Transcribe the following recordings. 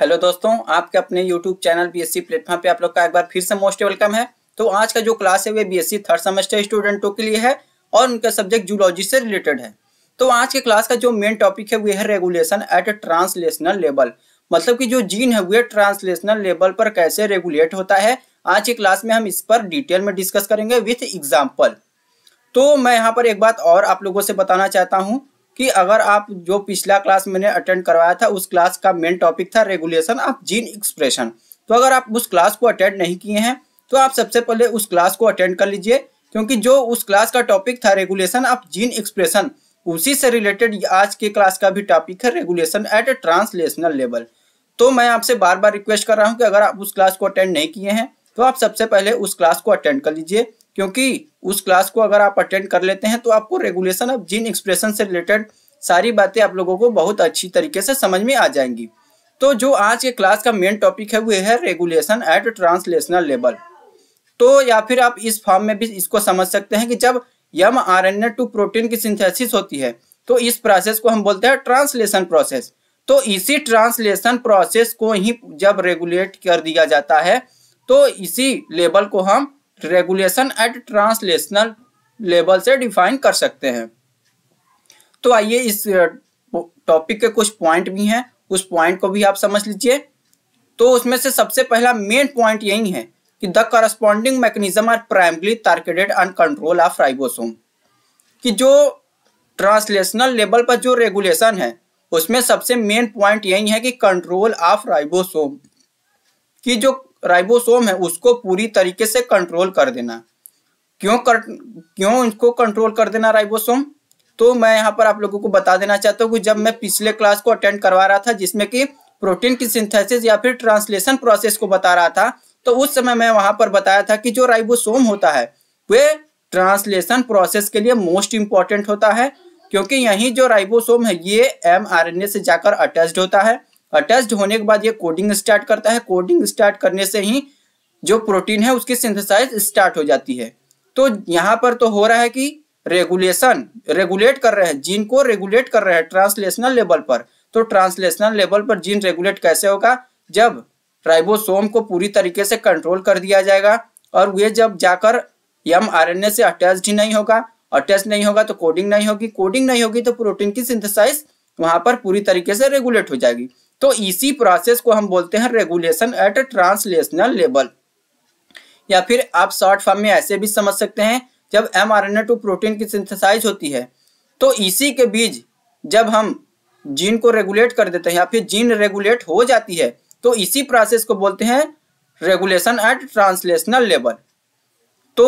Hello दोस्तों आपके अपने YouTube channel B S C platform पे आप लोग का एक बार फिर से मोस्ट वेलकम है तो आज का जो क्लास है वह सी थर्ड सेमेस्टर स्टूडेंटों के लिए है और उनका सब्जेक्ट जूलॉजी से रिलेटेड है तो आज के क्लास का जो मेन टॉपिक है वह है रेगुलेशन एट ट्रांसलेशनल लेवल मतलब कि जो जीन है वह ट्रांसलेशनल लेवल पर कैसे रेगुलेट होता है आज के क्लास में हम इस पर डिटेल में डिस्कस करेंगे विथ एग्जाम्पल तो मैं यहाँ पर एक बात और आप लोगों से बताना चाहता हूँ कि अगर आप जो पिछला क्लास मैंने अटेंड करवाया था उस क्लास का मेन टॉपिक था रेगुलेशन ऑफ जीन एक्सप्रेशन तो अगर आप उस क्लास को अटेंड नहीं किए हैं तो आप सबसे पहले उस क्लास को अटेंड कर लीजिए क्योंकि जो उस क्लास का टॉपिक था रेगुलेशन ऑफ जीन एक्सप्रेशन उसी से रिलेटेड आज के क्लास का भी टॉपिक है regulation at a translational level तो मैं आपसे बार बार रिक्वेस्ट कर रहा हूँ कि अगर आप उस क्लास को अटेंड नहीं किए हैं तो आप सबसे पहले उस क्लास को अटेंड कर लीजिए क्योंकि उस क्लास को अगर आप अटेंड कर लेते हैं तो आपको रेगुलेशन ऑफ जीन एक्सप्रेशन से रिलेटेड सारी बातें आप लोगों को बहुत अच्छी तरीके से समझ में आ जाएंगी तो जो आज के क्लास का मेन टॉपिक है वो है रेगुलेशन एट ट्रांसलेशनल लेवल तो या फिर आप इस फॉर्म में भी इसको समझ सकते हैं कि जब M R N A to protein की सिंथेसिस होती है तो इस प्रोसेस को हम बोलते हैं ट्रांसलेशन प्रोसेस तो इसी ट्रांसलेशन प्रोसेस को ही जब रेगुलेट कर दिया जाता है तो इसी लेवल को हम रेगुलेशन एट ट्रांसलेशनल लेवल से डिफाइन कर सकते हैं तो आइए इस टॉपिक के कुछ पॉइंट भी हैं उस पॉइंट को भी आप समझ लीजिए तो उसमें से सबसे पहला मेन पॉइंट यही है कि the corresponding mechanism are primarily targeted and control of ribosome कि जो ट्रांसलेशनल लेवल पर जो रेगुलेशन है उसमें सबसे मेन पॉइंट यही है कि कंट्रोल ऑफ राइबोसोम कि जो राइबोसोम है उसको पूरी तरीके से कंट्रोल कर देना क्यों कर क्यों इसको कंट्रोल कर देना राइबोसोम तो मैं यहाँ पर आप लोगों को बता देना चाहता हूँ कि जब मैं पिछले क्लास को अटेंड करवा रहा था जिसमें कि प्रोटीन की सिंथेसिस या फिर ट्रांसलेशन प्रोसेस को बता रहा था तो उस समय मैं वहां पर बताया था कि जो राइबोसोम होता है वे ट्रांसलेशन प्रोसेस के लिए मोस्ट इंपॉर्टेंट होता है क्योंकि यही जो राइबोसोम है ये एम से जाकर अटैच्ड होता है अटैच्ड होने के बाद ये कोडिंग स्टार्ट करता है कोडिंग स्टार्ट करने से ही जो प्रोटीन है उसकी सिंथेसाइज स्टार्ट हो जाती है तो यहाँ पर तो हो रहा है कि रेगुलेशन रेगुलेट कर रहे हैं जीन को रेगुलेट कर रहे हैं ट्रांसलेशनल लेवल पर तो ट्रांसलेशनल लेवल पर जीन रेगुलेट कैसे होगा जब राइबोसोम को पूरी तरीके से कंट्रोल कर दिया जाएगा और वे जब जाकर एम आर एन ए से अटैच ही नहीं होगा अटैच नहीं होगा तो कोडिंग नहीं होगी कोडिंग नहीं होगी तो प्रोटीन की सिंथेसाइज वहां पर पूरी तरीके से रेगुलेट हो जाएगी तो इसी प्रोसेस को हम बोलते हैं रेगुलेशन एट ट्रांसलेशनल लेवल या फिर आप शॉर्ट फॉर्म में ऐसे भी समझ सकते हैं जब M R N A to protein की सिंथेसाइज होती है तो इसी के बीज जब हम जीन को रेगुलेट कर देते हैं या फिर जीन रेगुलेट हो जाती है तो इसी प्रोसेस को बोलते हैं रेगुलेशन एट ट्रांसलेशनल लेवल तो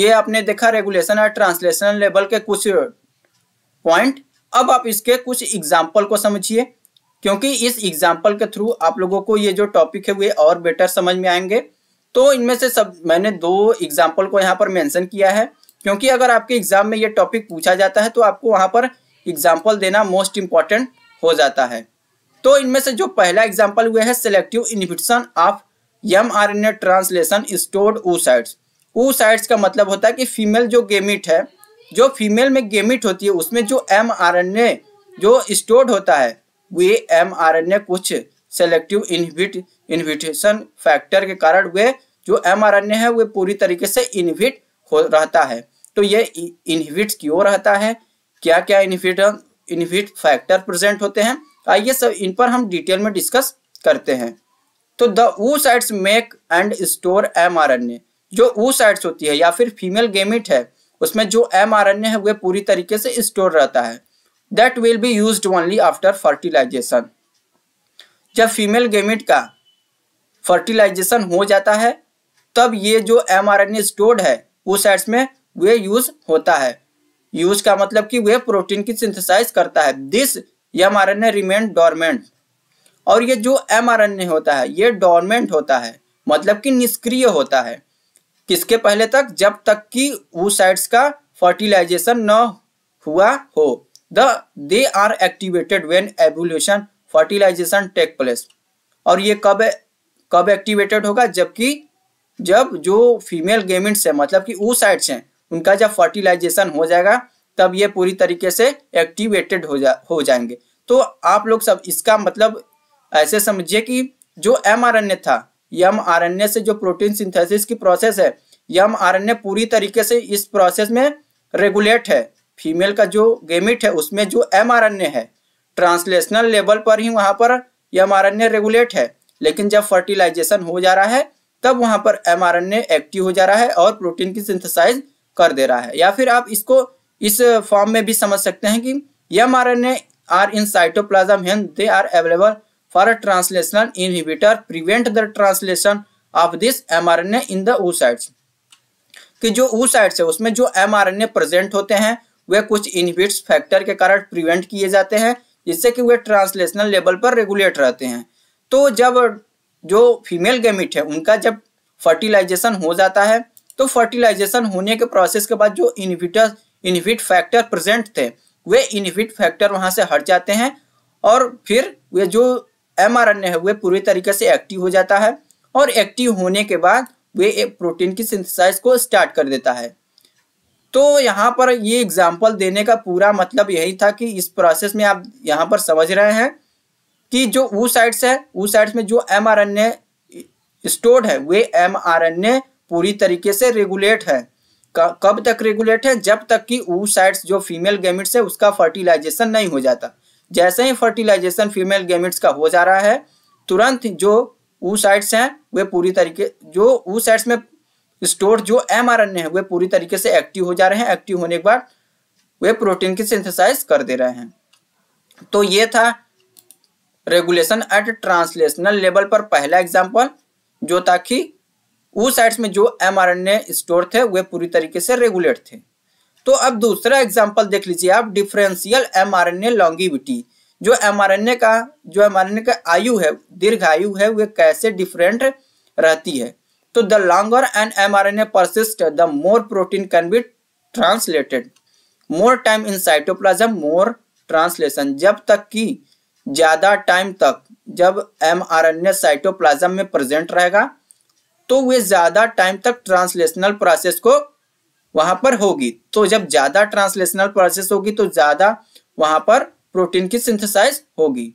ये आपने देखा रेगुलेशन एट ट्रांसलेशनल लेवल के कुछ पॉइंट अब आप इसके कुछ एग्जाम्पल को समझिए क्योंकि इस एग्जाम्पल के थ्रू आप लोगों को ये जो टॉपिक है वे और बेटर समझ में आएंगे तो इनमें से सब मैंने दो एग्जाम्पल को यहाँ पर मेंशन किया है क्योंकि अगर आपके एग्जाम में ये टॉपिक पूछा जाता है तो आपको वहाँ पर एग्जाम्पल देना मोस्ट इम्पॉर्टेंट हो जाता है तो इनमें से जो पहला एग्जाम्पल हुआ है selective inhibition of M R N A translation stored oocytes oocytes का मतलब होता है कि फीमेल जो गेमिट है जो फीमेल में गेमिट होती है उसमें जो एम आर एन ए जो स्टोर्ड होता है वे एम कुछ सेलेक्टिव इनहिबिट इनहिबिटेशन फैक्टर के कारण वे जो एम है वे पूरी तरीके से इनहिबिट हो रहता है तो ये इनहिबिट क्यों रहता है क्या क्या इनहिबिट इनहिबिट फैक्टर प्रेजेंट होते हैं आइए सब इन पर हम डिटेल में डिस्कस करते हैं तो the sides make and store M जो ऊ साइड्स होती है या फिर फीमेल गेमिट है उसमें जो एम है वह पूरी तरीके से स्टोर रहता है that will be use only after fertilization जब फीमेल गेमिट का फर्टिलाइजेशन हो जाता है तब ये जो M R N A stored है उस एड्स में वे यूज होता है यूज का मतलब कि वे प्रोटीन की सिंथेसाइज करता है this M R N A remain dormant और ये जो एम आर एन ए होता है ये डॉर्मेंट होता है मतलब कि निष्क्रिय होता है किसके पहले तक जब तक कि वो साइड्स का फर्टिलाइजेशन न हुआ हो the they are activated when ovulation fertilization take place और ये कब कब एक्टिवेटेड होगा जबकि जब जो फीमेल गेमिट्स है मतलब कि ऊ साइड से उनका जब फर्टिलाइजेशन हो जाएगा तब ये पूरी तरीके से एक्टिवेटेड हो जा हो जाएंगे तो आप लोग सब इसका मतलब ऐसे समझिए कि जो एम था यम से जो प्रोटीन सिंथेसिस की प्रोसेस है यम पूरी तरीके से इस प्रोसेस में रेगुलेट है फीमेल का जो गेमिट है उसमें जो एम है ट्रांसलेशनल लेवल पर ही वहां पर एम रेगुलेट है लेकिन जब फर्टिलाइजेशन हो जा रहा है तब वहां पर एम एक्टिव हो जा रहा है और प्रोटीन की सिंथेसाइज कर दे रहा है या फिर आप इसको इस फॉर्म में भी समझ सकते हैं कि M R in cytoplasm then they are available for translational inhibitor prevent the translation of this M in the oocytes कि जो साइड्स है उसमें जो एम प्रेजेंट होते हैं वे कुछ इनहिबिट्स फैक्टर के कारण प्रिवेंट किए जाते हैं जिससे कि वे ट्रांसलेशनल लेवल पर रेगुलेट रहते हैं तो जब जो फीमेल गेमिट है उनका जब फर्टिलाइजेशन हो जाता है तो फर्टिलाइजेशन होने के प्रोसेस के बाद जो इनहिबिटर इनहिबिट फैक्टर प्रेजेंट थे वे इनहिबिट फैक्टर वहाँ से हट जाते हैं और फिर वे जो एम है वे पूरी तरीके से एक्टिव हो जाता है और एक्टिव होने के बाद वे एक प्रोटीन की सिंथेसाइज को स्टार्ट कर देता है तो यहाँ पर ये एग्जाम्पल देने का पूरा मतलब यही था कि इस प्रोसेस में आप यहाँ पर समझ रहे हैं कि जो वो साइड्स है वो साइड्स में जो M R N A stored है वे एम आर एन ए पूरी तरीके से रेगुलेट है कब तक रेगुलेट है जब तक कि वो साइड्स जो फीमेल गेमिट्स है उसका फर्टिलाइजेशन नहीं हो जाता जैसे ही फर्टिलाइजेशन फीमेल गेमिट्स का हो जा रहा है तुरंत जो ऊ साइड्स हैं वे पूरी तरीके जो ऊ साइड्स में स्टोर जो एम है वे पूरी तरीके से एक्टिव हो जा रहे हैं एक्टिव होने के बाद वे प्रोटीन की सिंथेसाइज कर दे रहे हैं तो ये था रेगुलेशन एट ट्रांसलेशनल लेवल पर पहला एग्जाम्पल जो कि उस साइड्स में जो एम स्टोर थे वे पूरी तरीके से रेगुलेट थे तो अब दूसरा एग्जाम्पल देख लीजिए आप differential M R N A longevity जो एम आर एन ए का जो एम आर एन ए का आयु है दीर्घ आयु है वे कैसे डिफरेंट रहती है तो the longer N M R N A persist the more protein can be translated more time in cytoplasm, more translation जब तक कि ज़्यादा टाइम तक जब M R N A cytoplasm में प्रेजेंट रहेगा तो वे ज़्यादा टाइम तक ट्रांसलेशनल प्रोसेस को वहां पर होगी तो जब ज़्यादा ट्रांसलेशनल प्रोसेस होगी तो ज़्यादा वहां पर प्रोटीन की सिंथेसाइज होगी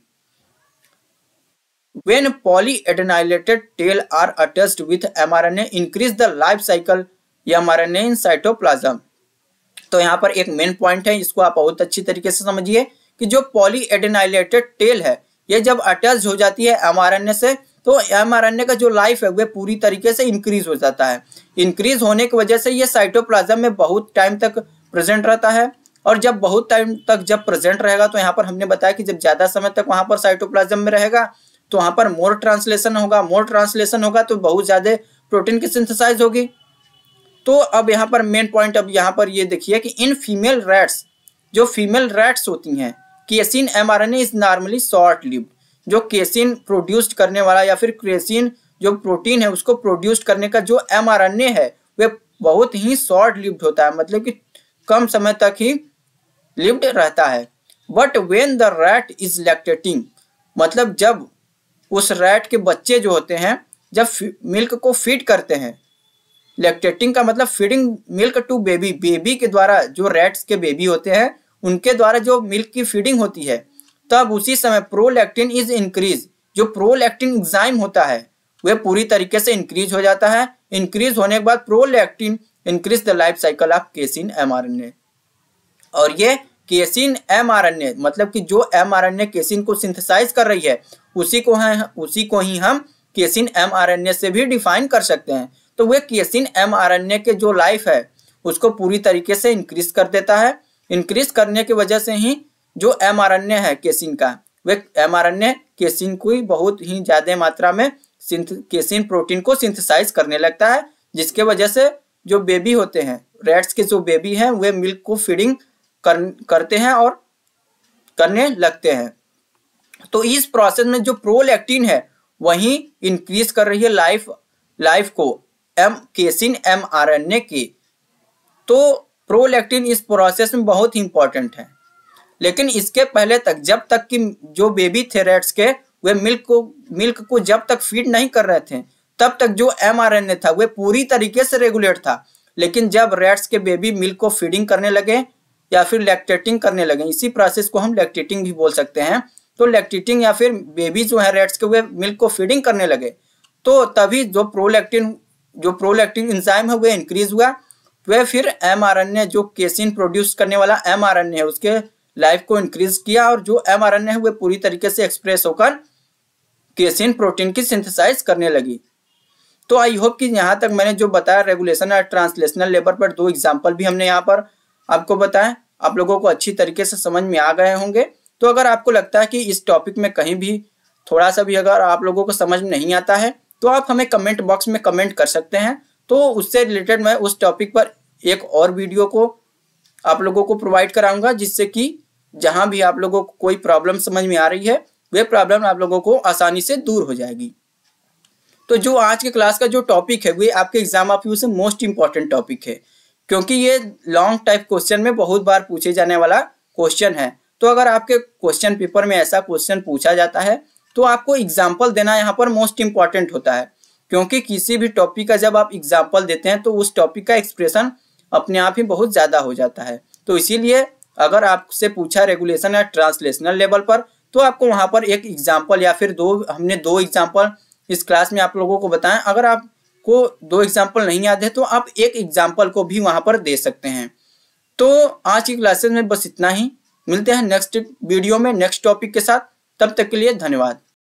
When polyadenylated tail are attached with mRNA, increase the life cycle mRNA in cytoplasm. तो यहाँ पर एक मेन पॉइंट है इसको आप बहुत अच्छी तरीके से समझिए कि जो पॉलीएडेनाइलेटेड टेल है ये जब अटैच हो जाती है एमआरएनए से तो एमआरएनए का जो लाइफ है वह पूरी तरीके से इंक्रीज हो जाता है इंक्रीज होने की वजह से ये साइटोप्लाज्म में बहुत टाइम तक प्रेजेंट रहता है और जब बहुत टाइम तक जब प्रेजेंट रहेगा तो यहाँ पर हमने बताया कि जब ज़्यादा समय तक वहां पर साइटोप्लाज्म में रहेगा तो वहां पर मोर ट्रांसलेशन होगा मोर ट्रांसलेशन होगा तो बहुत ज़्यादा प्रोटीन की सिंथेसाइज होगी तो अब यहाँ पर मेन पॉइंट अब यहाँ पर ये देखिए कि इन फीमेल रैट्स जो फीमेल रैट्स होती हैं casein mRNA is normally short live जो केसिन प्रोड्यूस्ड करने वाला या फिर क्रेसिन जो प्रोटीन है उसको प्रोड्यूस करने का जो एम आर एन ए है वह बहुत ही शॉर्ट लिव्ड होता है मतलब कि कम समय तक ही लिव्ड रहता है but when the rat is lactating मतलब जब उस रैट के बच्चे जो होते हैं जब मिल्क को फीड करते हैं लेक्टेटिंग का मतलब feeding milk to baby baby के द्वारा जो रैट्स के बेबी होते हैं उनके द्वारा जो मिल्क की फीडिंग होती है तब उसी समय प्रोलैक्टिन इज इंक्रीज जो प्रोलैक्टिन एग्जाइम होता है वह पूरी तरीके से इंक्रीज हो जाता है इंक्रीज होने के बाद prolactin increase the life cycle of casein M और ये केसिन एमआरएनए मतलब कि जो एमआरएनए केसिन को सिंथेसाइज कर रही है उसी को है उसी को ही हम केसिन ए से भी डिफाइन कर सकते हैं तो वे केसिन ए के जो लाइफ है उसको पूरी तरीके से इंक्रीज कर देता है इंक्रीज करने की वजह से ही जो ए है केसिन का वे ए केसिन को ही बहुत ही ज़्यादा मात्रा में सिंथ केसिन प्रोटीन को सिंथेसाइज करने लगता है जिसके वजह से जो बेबी होते हैं रेट्स के जो बेबी हैं वे मिल्क को फीडिंग कर, करते हैं और करने लगते हैं तो इस प्रोसेस में जो प्रोलैक्टिन है वही इंक्रीज कर रही है लाइफ लाइफ को M casein M R N A की तो प्रोलैक्टिन इस प्रोसेस में बहुत ही इंपॉर्टेंट है लेकिन इसके पहले तक जब तक कि जो बेबी थे रेट्स के वे मिल्क को मिल्क को जब तक फीड नहीं कर रहे थे तब तक जो एम आर एन ए था वह पूरी तरीके से रेगुलेट था लेकिन जब रेट्स के बेबी मिल्क को फीडिंग करने लगे या फिर लैक्टेटिंग करने लगे इसी प्रोसेस को हम लैक्टेटिंग भी बोल सकते हैं तो लैक्टेटिंग या फिर बेबी जो है रेट्स के हुए मिल्क को फीडिंग करने लगे तो तभी जो प्रोलैक्टिन जो प्रोलैक्टिन इंजाइम है वह इंक्रीज हुआ वह फिर एम जो केसिन प्रोड्यूस करने वाला एम है उसके लाइफ को इंक्रीज किया और जो एम है वह पूरी तरीके से एक्सप्रेस होकर केसिन प्रोटीन की सिंथेसाइज करने लगी तो आई होप कि यहाँ तक मैंने जो बताया रेगुलेशन और ट्रांसलेशनल लेबर पर दो एग्जाम्पल भी हमने यहाँ पर आपको बताया आप लोगों को अच्छी तरीके से समझ में आ गए होंगे तो अगर आपको लगता है कि इस टॉपिक में कहीं भी थोड़ा सा भी अगर आप लोगों को समझ में नहीं आता है तो आप हमें कमेंट बॉक्स में कमेंट कर सकते हैं तो उससे रिलेटेड मैं उस टॉपिक पर एक और वीडियो को आप लोगों को प्रोवाइड कराऊंगा जिससे कि जहां भी आप लोगों को कोई प्रॉब्लम समझ में आ रही है वह प्रॉब्लम आप लोगों को आसानी से दूर हो जाएगी तो जो आज के क्लास का जो टॉपिक है वे आपके एग्जाम ऑफ यू से मोस्ट इंपॉर्टेंट टॉपिक है क्योंकि ये लॉन्ग टाइप क्वेश्चन में बहुत बार पूछे जाने वाला क्वेश्चन है तो अगर आपके क्वेश्चन पेपर में ऐसा क्वेश्चन पूछा जाता है तो आपको एग्जाम्पल देना यहाँ पर मोस्ट इम्पॉर्टेंट होता है क्योंकि किसी भी टॉपिक का जब आप एग्जाम्पल देते हैं तो उस टॉपिक का एक्सप्रेशन अपने आप ही बहुत ज़्यादा हो जाता है तो इसीलिए अगर आपसे पूछा रेगुलेशन या ट्रांसलेशनल लेवल पर तो आपको वहाँ पर एक एग्जाम्पल या फिर दो हमने दो एग्जाम्पल इस क्लास में आप लोगों को बताएं अगर आप को दो एग्जाम्पल नहीं याद है तो आप एक एग्जाम्पल को भी वहां पर दे सकते हैं तो आज की क्लासेस में बस इतना ही मिलते हैं नेक्स्ट वीडियो में नेक्स्ट टॉपिक के साथ तब तक के लिए धन्यवाद